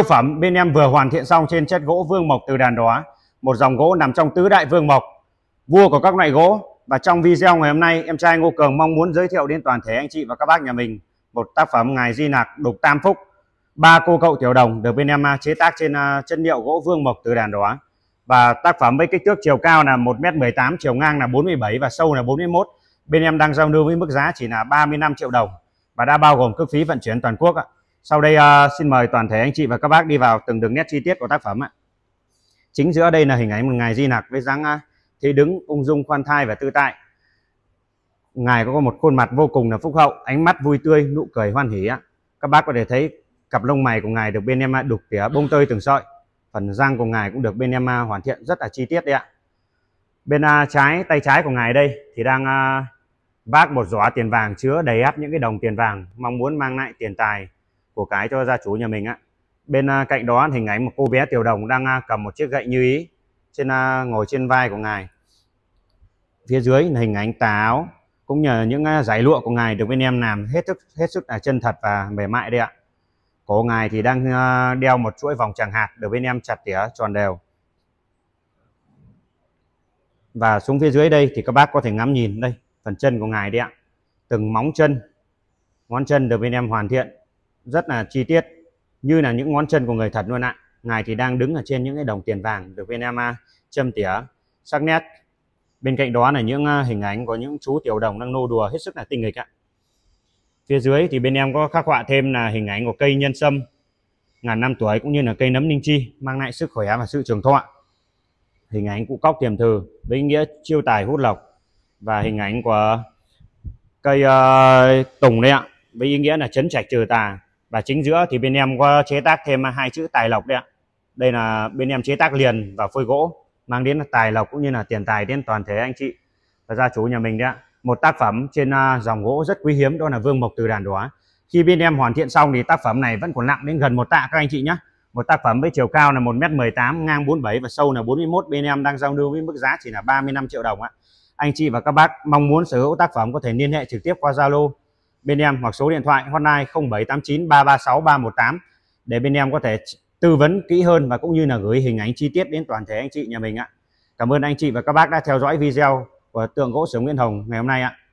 Siêu phẩm bên em vừa hoàn thiện xong trên chất gỗ vương mộc từ đàn đóa, một dòng gỗ nằm trong tứ đại vương mộc, vua của các loại gỗ. Và trong video ngày hôm nay, em trai Ngô Cường mong muốn giới thiệu đến toàn thể anh chị và các bác nhà mình một tác phẩm ngài di nạc đục tam phúc, ba cô cậu tiểu đồng được bên em à, chế tác trên à, chất liệu gỗ vương mộc từ đàn đóa. Và tác phẩm với kích thước chiều cao là 1m18, chiều ngang là 47 và sâu là 41. Bên em đang giao lưu với mức giá chỉ là 35 triệu đồng và đã bao gồm cước phí vận chuyển toàn quốc ạ. Sau đây uh, xin mời toàn thể anh chị và các bác đi vào từng đường nét chi tiết của tác phẩm ạ. Chính giữa đây là hình ảnh một ngài Di Nặc với dáng uh, thế đứng ung dung khoan thai và tư tại. Ngài có một khuôn mặt vô cùng là phúc hậu, ánh mắt vui tươi, nụ cười hoan hỉ ạ. Các bác có thể thấy cặp lông mày của ngài được bên em à, đục tỉa bông tơi từng sợi. Phần răng của ngài cũng được bên em hoàn thiện rất là chi tiết đấy ạ. Bên uh, trái tay trái của ngài đây thì đang uh, vác một giỏ tiền vàng chứa đầy ắp những cái đồng tiền vàng, mong muốn mang lại tiền tài của cái cho gia chủ nhà mình á bên à, cạnh đó hình ảnh một cô bé tiểu đồng đang à, cầm một chiếc gậy như ý trên à, ngồi trên vai của ngài phía dưới là hình ảnh tà áo cũng nhờ những giải lụa của ngài được bên em làm hết sức hết sức là chân thật và mềm mại đấy ạ cổ ngài thì đang đeo một chuỗi vòng tràng hạt được bên em chặt tỉa tròn đều và xuống phía dưới đây thì các bác có thể ngắm nhìn đây phần chân của ngài đấy ạ từng móng chân ngón chân được bên em hoàn thiện rất là chi tiết như là những ngón chân của người thật luôn ạ ngài thì đang đứng ở trên những cái đồng tiền vàng được bên à, châm tỉa sắc nét bên cạnh đó là những à, hình ảnh của những chú tiểu đồng đang nô đùa hết sức là tinh nghịch ạ phía dưới thì bên em có khắc họa thêm là hình ảnh của cây nhân sâm ngàn năm tuổi cũng như là cây nấm ninh chi mang lại sức khỏe và sự trường thọ hình ảnh cụ cóc tiềm thừ với ý nghĩa chiêu tài hút lộc và hình ảnh của cây uh, tùng đấy ạ với ý nghĩa là chấn trạch trừ tà và chính giữa thì bên em có chế tác thêm hai chữ tài lộc đấy ạ đây là bên em chế tác liền và phôi gỗ mang đến tài lộc cũng như là tiền tài đến toàn thể anh chị và gia chủ nhà mình đấy ạ một tác phẩm trên à, dòng gỗ rất quý hiếm đó là vương mộc từ đàn đóa khi bên em hoàn thiện xong thì tác phẩm này vẫn còn nặng đến gần một tạ các anh chị nhé một tác phẩm với chiều cao là 1m18 ngang 47 và sâu là 41 bên em đang giao lưu với mức giá chỉ là 35 triệu đồng ạ anh chị và các bác mong muốn sở hữu tác phẩm có thể liên hệ trực tiếp qua Zalo bên em hoặc số điện thoại hotline 0789 336 để bên em có thể tư vấn kỹ hơn và cũng như là gửi hình ảnh chi tiết đến toàn thể anh chị nhà mình ạ. Cảm ơn anh chị và các bác đã theo dõi video của tượng gỗ sứ Nguyễn Hồng ngày hôm nay ạ.